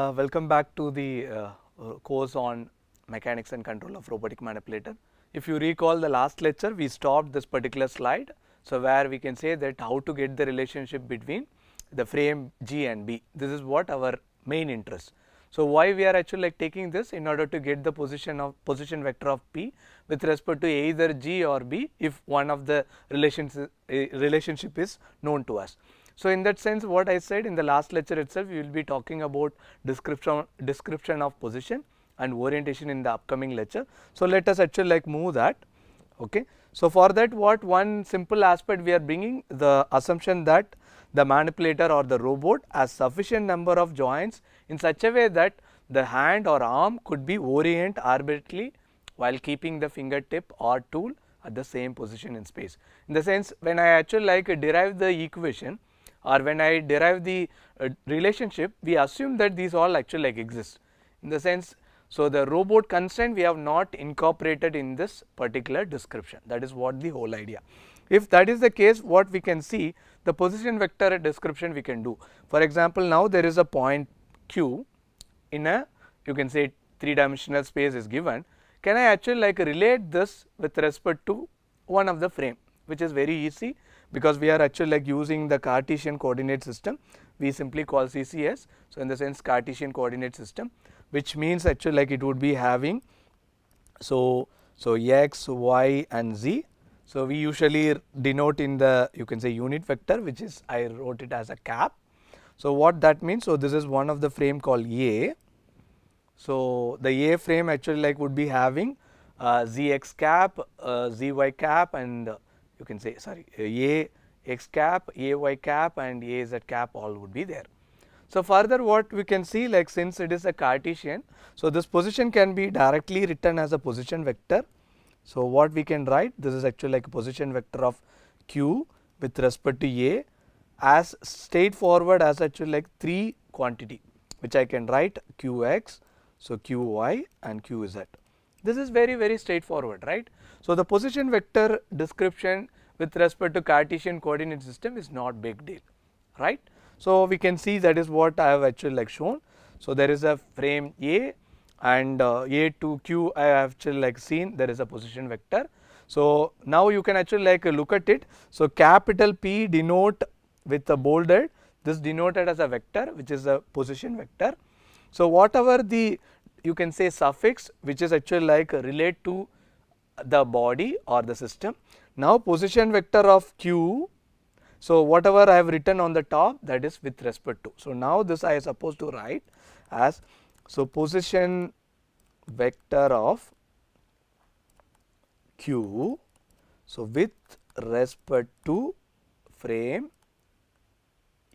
Uh, welcome back to the uh, course on mechanics and control of robotic manipulator. If you recall the last lecture we stopped this particular slide. So, where we can say that how to get the relationship between the frame G and B. This is what our main interest. So, why we are actually like taking this in order to get the position of position vector of P with respect to either G or B if one of the relations uh, relationship is known to us. So, in that sense what I said in the last lecture itself we will be talking about description, description of position and orientation in the upcoming lecture. So, let us actually like move that. Okay. So, for that what one simple aspect we are bringing the assumption that the manipulator or the robot has sufficient number of joints in such a way that the hand or arm could be orient arbitrarily while keeping the fingertip or tool at the same position in space. In the sense when I actually like derive the equation or when I derive the uh, relationship we assume that these all actually like exist in the sense. So, the robot constraint we have not incorporated in this particular description that is what the whole idea. If that is the case what we can see the position vector description we can do. For example, now there is a point q in a you can say 3 dimensional space is given. Can I actually like relate this with respect to one of the frame which is very easy because we are actually like using the Cartesian coordinate system we simply call CCS. So, in the sense Cartesian coordinate system which means actually like it would be having so, so x, y and z. So, we usually denote in the you can say unit vector which is I wrote it as a cap. So, what that means? So, this is one of the frame called A. So, the A frame actually like would be having uh, zx cap, uh, zy cap and you can say sorry A x cap, A y cap and A z cap all would be there. So, further what we can see like since it is a Cartesian, so this position can be directly written as a position vector. So, what we can write this is actually like a position vector of q with respect to A as straightforward as actually like 3 quantity which I can write qx, so qy and qz. This is very very straightforward right. So, the position vector description with respect to Cartesian coordinate system is not big deal, right. So, we can see that is what I have actually like shown. So, there is a frame A and uh, A to Q I have actually like seen there is a position vector. So, now you can actually like look at it. So, capital P denote with a bolded this denoted as a vector which is a position vector. So, whatever the you can say suffix which is actually like relate to the body or the system. Now, position vector of q. So, whatever I have written on the top that is with respect to. So, now this I am supposed to write as so position vector of q. So, with respect to frame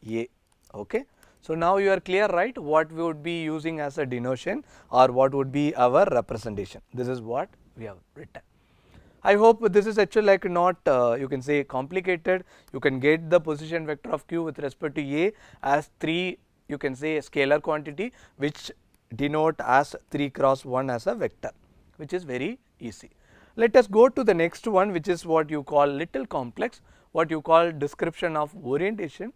A. Okay. So, now you are clear right what we would be using as a denotation or what would be our representation. This is what we have written. I hope this is actually like not uh, you can say complicated. You can get the position vector of q with respect to A as 3 you can say scalar quantity which denote as 3 cross 1 as a vector which is very easy. Let us go to the next one which is what you call little complex what you call description of orientation.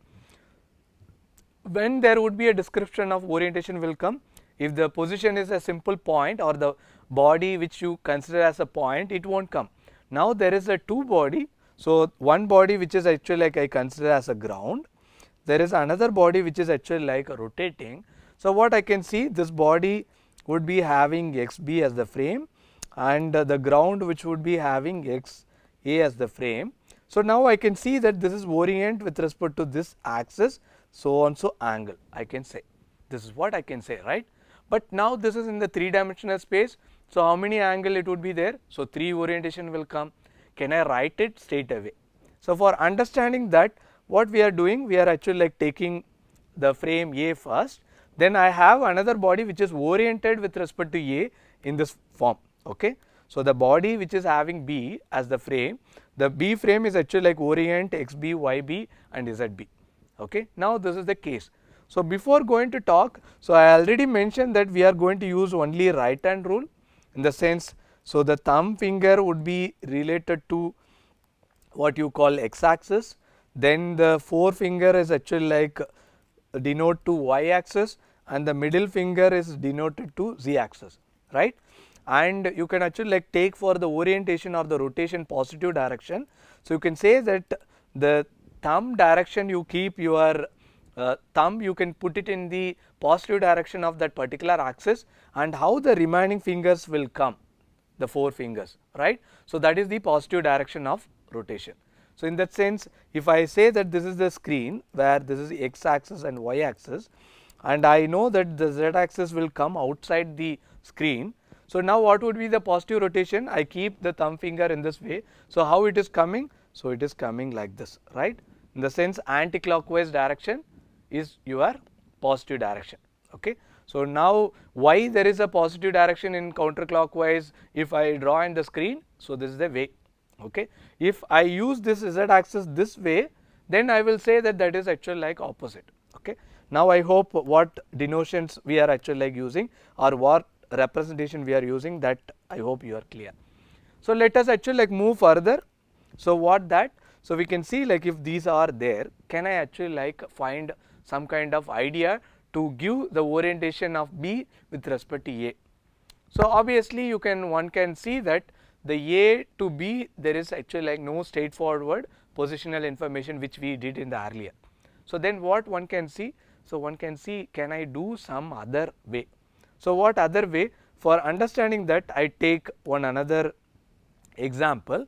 When there would be a description of orientation will come if the position is a simple point or the body which you consider as a point it will not come now, there is a two body. So, one body which is actually like I consider as a ground, there is another body which is actually like rotating. So, what I can see this body would be having xb as the frame and the ground which would be having xa as the frame. So, now I can see that this is orient with respect to this axis so on so angle I can say this is what I can say right. But now this is in the 3 dimensional space so, how many angle it would be there? So, 3 orientation will come. Can I write it straight away? So, for understanding that what we are doing, we are actually like taking the frame A first, then I have another body which is oriented with respect to A in this form. Okay. So, the body which is having B as the frame, the B frame is actually like orient XB, YB and ZB. Okay. Now, this is the case. So, before going to talk, so I already mentioned that we are going to use only right hand rule in the sense so the thumb finger would be related to what you call x axis then the forefinger is actually like uh, denote to y axis and the middle finger is denoted to z axis right and you can actually like take for the orientation or the rotation positive direction. So, you can say that the thumb direction you keep your uh, thumb you can put it in the positive direction of that particular axis and how the remaining fingers will come the four fingers right. So, that is the positive direction of rotation. So, in that sense if I say that this is the screen where this is x axis and y axis and I know that the z axis will come outside the screen. So, now what would be the positive rotation I keep the thumb finger in this way. So, how it is coming? So, it is coming like this right in the sense anti-clockwise direction is your positive direction okay. So, now why there is a positive direction in counterclockwise if I draw in the screen? So, this is the way okay. If I use this z axis this way then I will say that that is actually like opposite okay. Now, I hope what denotations we are actually like using or what representation we are using that I hope you are clear. So, let us actually like move further. So, what that? So, we can see like if these are there can I actually like find some kind of idea to give the orientation of B with respect to A. So, obviously, you can one can see that the A to B there is actually like no straightforward positional information which we did in the earlier. So, then what one can see? So, one can see can I do some other way? So, what other way? For understanding that I take one another example.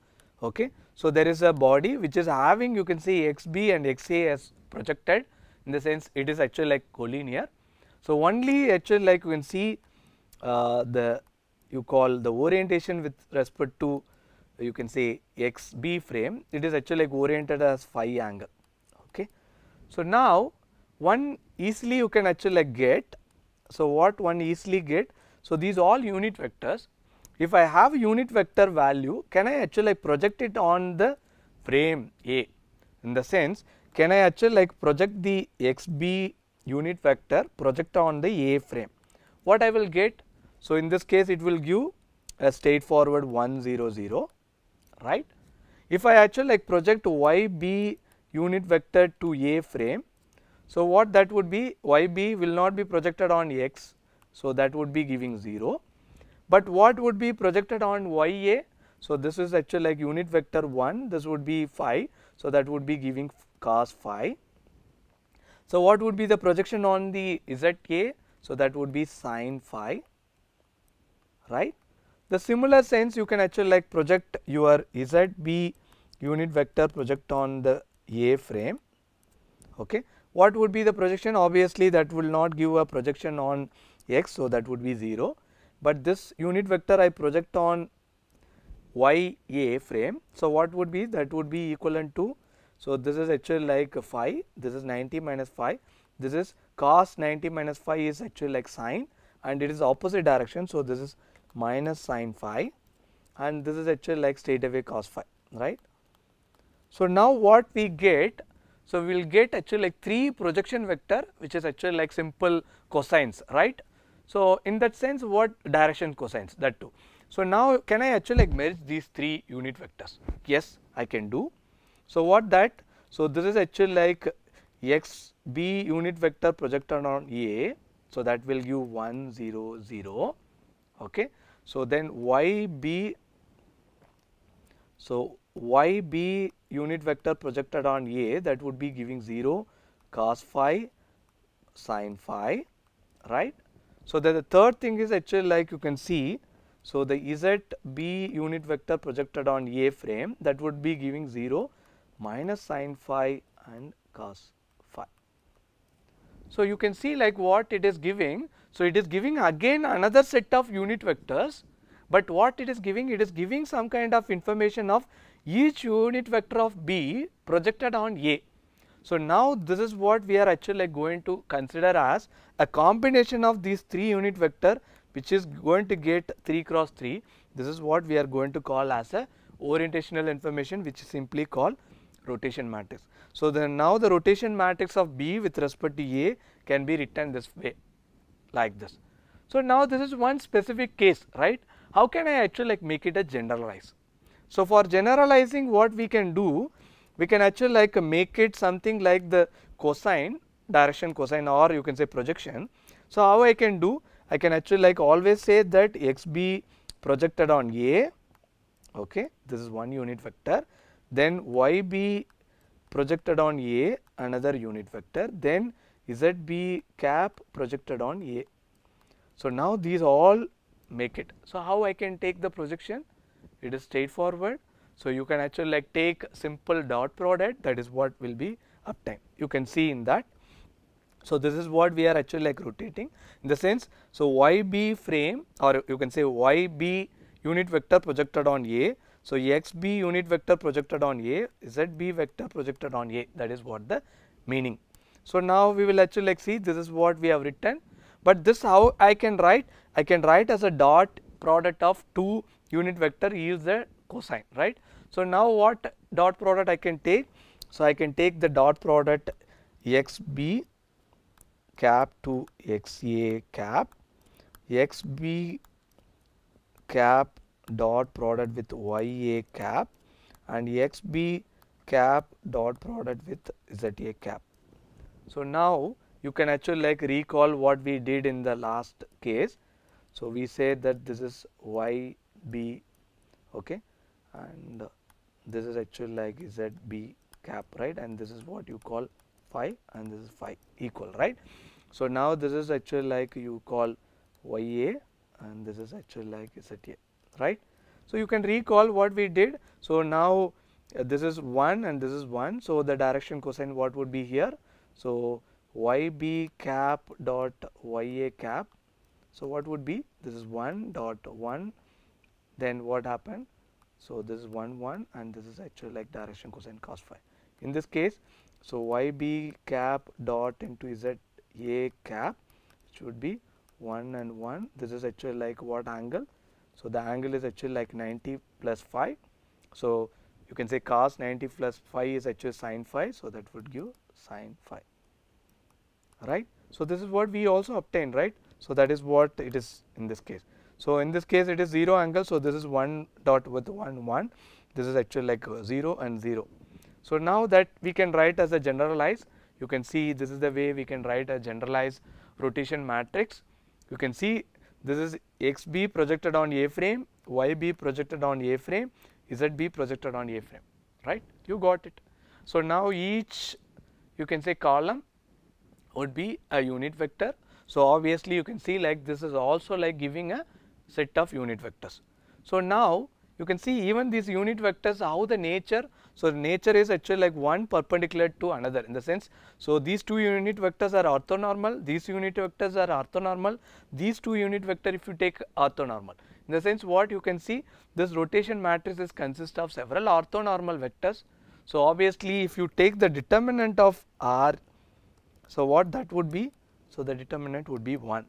Okay. So, there is a body which is having you can see x b and x a as projected in the sense it is actually like collinear. So, only actually like you can see uh, the you call the orientation with respect to you can say x b frame it is actually like oriented as phi angle ok. So, now one easily you can actually like get so what one easily get so these all unit vectors if I have unit vector value can I actually project it on the frame A in the sense can I actually like project the xb unit vector project on the A frame. What I will get? So, in this case it will give a forward 1 0 0 right. If I actually like project yb unit vector to A frame. So, what that would be yb will not be projected on x. So, that would be giving 0, but what would be projected on ya? So, this is actually like unit vector 1 this would be 5. So, that would be giving cos phi. So, what would be the projection on the zk? So, that would be sine phi right. The similar sense you can actually like project your zb unit vector project on the a frame okay. What would be the projection? Obviously, that will not give a projection on x. So, that would be 0, but this unit vector I project on y a frame. So, what would be that would be equivalent to so, this is actually like phi, this is 90 minus phi, this is cos 90 minus phi is actually like sine and it is opposite direction. So, this is minus sine phi and this is actually like straight away cos phi, right. So, now what we get, so we will get actually like 3 projection vector which is actually like simple cosines, right. So, in that sense what direction cosines that too. So, now can I actually like merge these 3 unit vectors? Yes, I can do. So, what that? So, this is actually like x b unit vector projected on A. So, that will give 1 0 0 okay. So, then y b so y b unit vector projected on A that would be giving 0 cos phi sin phi right. So, then the third thing is actually like you can see so the z b unit vector projected on A frame that would be giving 0 minus sine phi and cos phi. So, you can see like what it is giving. So, it is giving again another set of unit vectors, but what it is giving? It is giving some kind of information of each unit vector of B projected on A. So, now this is what we are actually going to consider as a combination of these 3 unit vector which is going to get 3 cross 3. This is what we are going to call as a orientational information which is simply called rotation matrix. So, then now the rotation matrix of B with respect to A can be written this way like this. So, now this is one specific case right how can I actually like make it a generalize. So, for generalizing what we can do we can actually like make it something like the cosine direction cosine or you can say projection. So, how I can do I can actually like always say that x b projected on A okay this is one unit vector then yb projected on A another unit vector then zb cap projected on A. So, now these all make it. So, how I can take the projection? It is straightforward. So, you can actually like take simple dot product that is what will be uptime you can see in that. So, this is what we are actually like rotating in the sense. So, yb frame or you can say yb unit vector projected on A so, xb unit vector projected on A, zb vector projected on A that is what the meaning. So, now we will actually like see this is what we have written, but this how I can write, I can write as a dot product of two unit vector is the cosine right. So, now what dot product I can take? So, I can take the dot product xb cap to xa cap xb cap dot product with ya cap and xb cap dot product with za cap. So, now you can actually like recall what we did in the last case. So, we say that this is yb okay and this is actually like zb cap right and this is what you call phi and this is phi equal right. So, now this is actually like you call ya and this is actually like ZA right. So, you can recall what we did. So, now uh, this is 1 and this is 1. So, the direction cosine what would be here? So, yb cap dot ya cap. So, what would be this is 1 dot 1 then what happened? So, this is 1 1 and this is actually like direction cosine cos phi. In this case, so yb cap dot into z a cap should be 1 and 1 this is actually like what angle so, the angle is actually like 90 5, So, you can say cos 90 5 is actually sin 5, So, that would give sin 5. right. So, this is what we also obtained right. So, that is what it is in this case. So, in this case it is 0 angle. So, this is 1 dot with 1 1 this is actually like 0 and 0. So, now that we can write as a generalized you can see this is the way we can write a generalized rotation matrix. You can see this is XB projected on A frame, YB projected on A frame, ZB projected on A frame, right? You got it. So, now each you can say column would be a unit vector. So, obviously you can see like this is also like giving a set of unit vectors. So, now you can see even these unit vectors how the nature so, nature is actually like one perpendicular to another in the sense. So, these two unit vectors are orthonormal, these unit vectors are orthonormal, these two unit vector if you take orthonormal. In the sense what you can see this rotation matrix is consist of several orthonormal vectors. So, obviously, if you take the determinant of R, so what that would be? So, the determinant would be 1.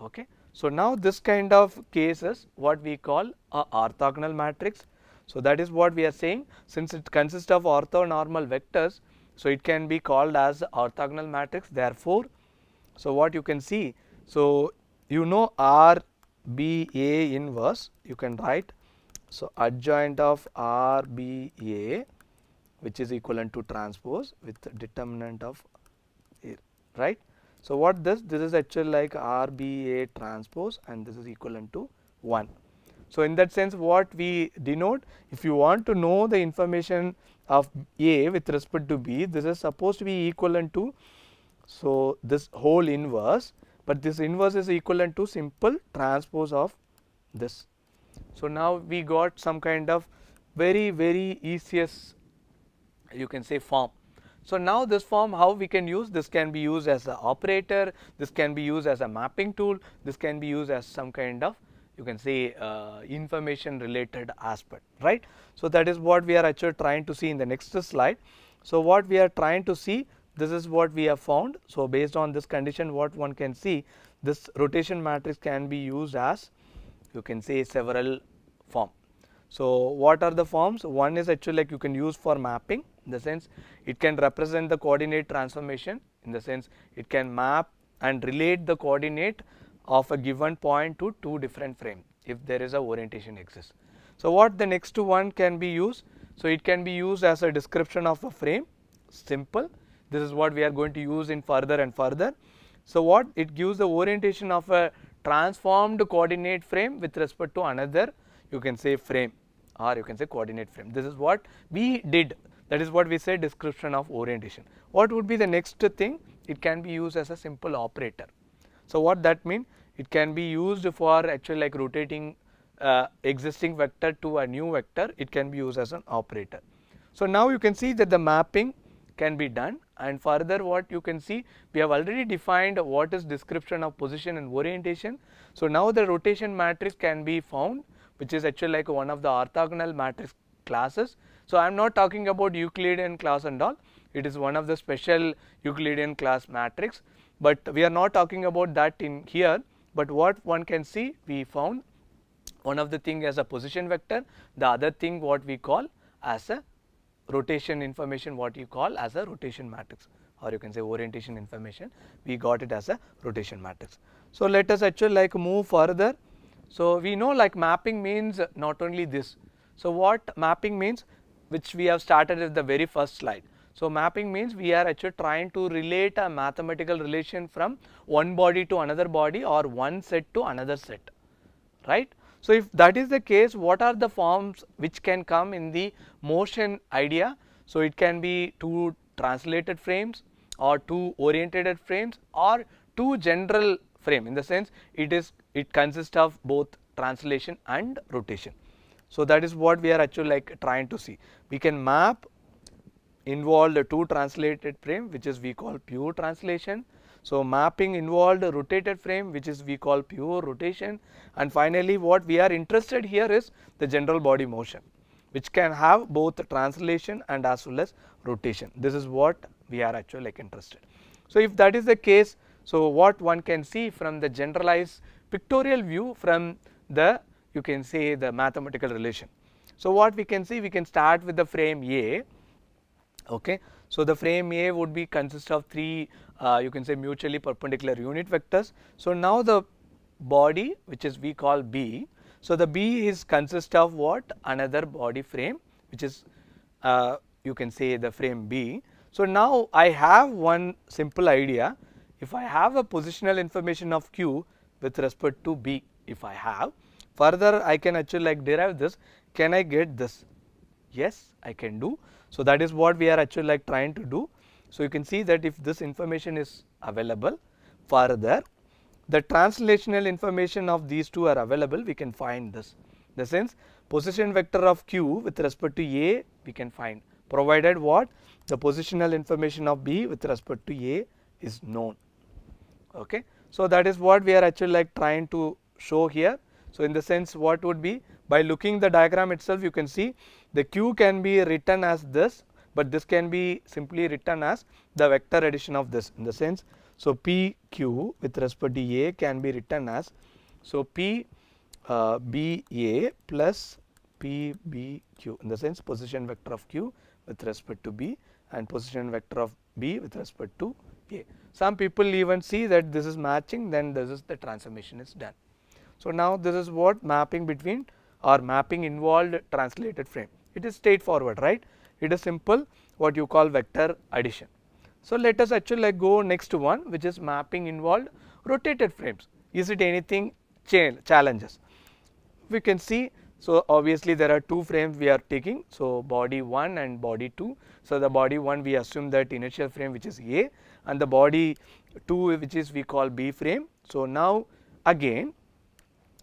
Okay. So, now this kind of cases what we call a orthogonal matrix so, that is what we are saying since it consists of orthonormal vectors. So, it can be called as orthogonal matrix therefore, so what you can see. So, you know R B A inverse you can write. So, adjoint of R B A which is equivalent to transpose with determinant of here, right. So, what this this is actually like R B A transpose and this is equivalent to 1. So, in that sense what we denote if you want to know the information of A with respect to B this is supposed to be equivalent to so this whole inverse but this inverse is equivalent to simple transpose of this. So, now we got some kind of very very easiest you can say form. So, now this form how we can use this can be used as an operator, this can be used as a mapping tool, this can be used as some kind of you can say uh, information related aspect right. So, that is what we are actually trying to see in the next slide. So, what we are trying to see this is what we have found. So, based on this condition what one can see this rotation matrix can be used as you can say several form. So, what are the forms? One is actually like you can use for mapping in the sense it can represent the coordinate transformation in the sense it can map and relate the coordinate of a given point to two different frame if there is a orientation axis. So, what the next one can be used? So, it can be used as a description of a frame simple this is what we are going to use in further and further. So, what it gives the orientation of a transformed coordinate frame with respect to another you can say frame or you can say coordinate frame this is what we did that is what we say description of orientation. What would be the next thing? It can be used as a simple operator so, what that mean? It can be used for actually like rotating uh, existing vector to a new vector, it can be used as an operator. So, now you can see that the mapping can be done and further what you can see we have already defined what is description of position and orientation. So, now the rotation matrix can be found which is actually like one of the orthogonal matrix classes. So, I am not talking about Euclidean class and all it is one of the special Euclidean class matrix but we are not talking about that in here, but what one can see we found one of the thing as a position vector, the other thing what we call as a rotation information what you call as a rotation matrix or you can say orientation information we got it as a rotation matrix. So, let us actually like move further. So, we know like mapping means not only this. So, what mapping means which we have started at the very first slide. So, mapping means we are actually trying to relate a mathematical relation from one body to another body or one set to another set, right. So, if that is the case, what are the forms which can come in the motion idea? So, it can be two translated frames or two orientated frames or two general frame in the sense it is it consists of both translation and rotation. So, that is what we are actually like trying to see. We can map involved two translated frame which is we call pure translation. So, mapping involved a rotated frame which is we call pure rotation and finally, what we are interested here is the general body motion which can have both translation and as well as rotation. This is what we are actually like interested. So, if that is the case, so what one can see from the generalized pictorial view from the you can say the mathematical relation. So, what we can see we can start with the frame A Okay. So the frame A would be consist of three uh, you can say mutually perpendicular unit vectors. So now the body which is we call B. So the B is consist of what another body frame which is uh, you can say the frame B. So now I have one simple idea if I have a positional information of Q with respect to B if I have further I can actually like derive this can I get this yes I can do. So that is what we are actually like trying to do. So you can see that if this information is available further, the translational information of these two are available, we can find this. In the sense position vector of Q with respect to A we can find provided what the positional information of B with respect to A is known. Okay. So that is what we are actually like trying to show here. So in the sense what would be by looking the diagram itself you can see the q can be written as this, but this can be simply written as the vector addition of this in the sense. So, p q with respect to a can be written as so p uh, b a plus p b q in the sense position vector of q with respect to b and position vector of b with respect to a. Some people even see that this is matching then this is the transformation is done. So, now this is what mapping between or mapping involved translated frame. It is straightforward, right? It is simple what you call vector addition. So, let us actually go next to one which is mapping involved rotated frames. Is it anything challenges? We can see so, obviously there are two frames we are taking. So, body 1 and body 2. So, the body 1 we assume that initial frame which is A and the body 2 which is we call B frame. So, now again,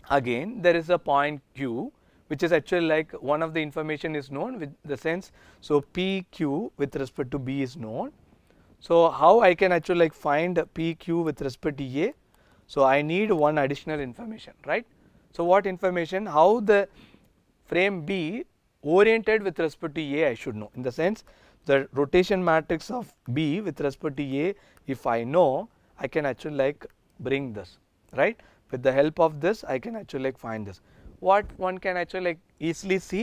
again there is a point Q which is actually like one of the information is known with the sense. So PQ with respect to B is known. So how I can actually like find PQ with respect to A? So I need one additional information, right? So what information? How the frame B oriented with respect to A I should know in the sense the rotation matrix of B with respect to A if I know I can actually like bring this right with the help of this I can actually like find this what one can actually like easily see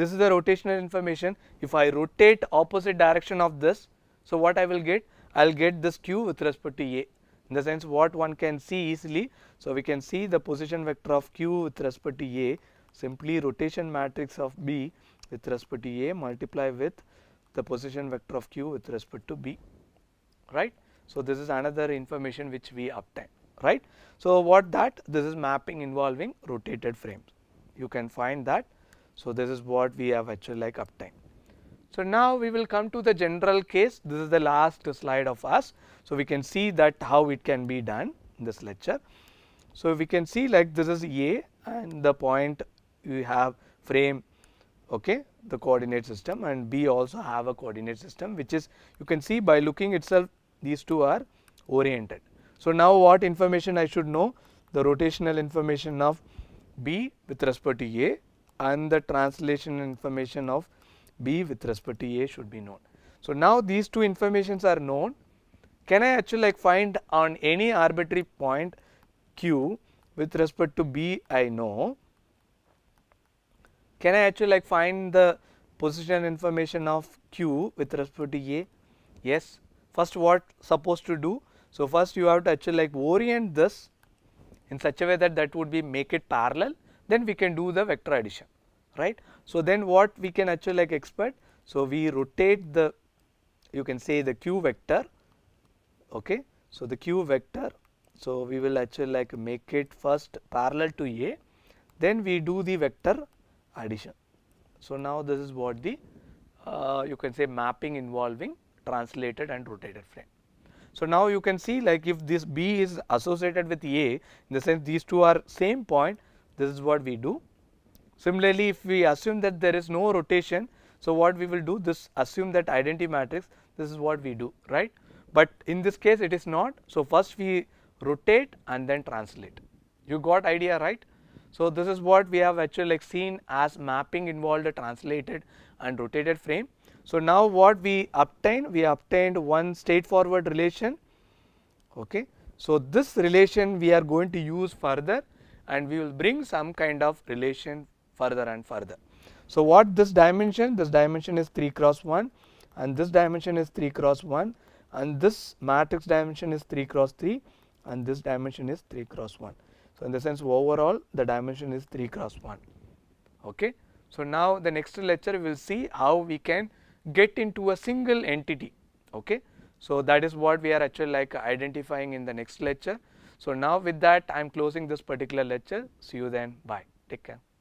this is the rotational information if I rotate opposite direction of this so what I will get I will get this q with respect to a in the sense what one can see easily so we can see the position vector of q with respect to a simply rotation matrix of b with respect to a multiply with the position vector of q with respect to b right. So, this is another information which we obtain right. So, what that this is mapping involving rotated frames you can find that. So, this is what we have actually like time. So, now we will come to the general case this is the last slide of us. So, we can see that how it can be done in this lecture. So, we can see like this is A and the point you have frame okay the coordinate system and B also have a coordinate system which is you can see by looking itself these two are oriented so now what information I should know? The rotational information of B with respect to A and the translation information of B with respect to A should be known. So now these two informations are known. Can I actually like find on any arbitrary point Q with respect to B I know? Can I actually like find the position information of Q with respect to A? Yes. First what supposed to do? So, first you have to actually like orient this in such a way that that would be make it parallel then we can do the vector addition right. So, then what we can actually like expect. So, we rotate the you can say the q vector okay. So, the q vector so we will actually like make it first parallel to a then we do the vector addition. So, now this is what the uh, you can say mapping involving translated and rotated frame. So, now you can see like if this B is associated with A in the sense these two are same point this is what we do. Similarly, if we assume that there is no rotation so what we will do this assume that identity matrix this is what we do right. But in this case it is not so first we rotate and then translate you got idea right. So, this is what we have actually like seen as mapping involved a translated and rotated frame. So, now what we obtained? We obtained one straightforward relation. Okay. So, this relation we are going to use further and we will bring some kind of relation further and further. So, what this dimension? This dimension is 3 cross 1 and this dimension is 3 cross 1 and this matrix dimension is 3 cross 3 and this dimension is 3 cross 1. So, in the sense overall the dimension is 3 cross 1. Okay. So, now the next lecture we will see how we can get into a single entity okay so that is what we are actually like identifying in the next lecture so now with that i am closing this particular lecture see you then bye take care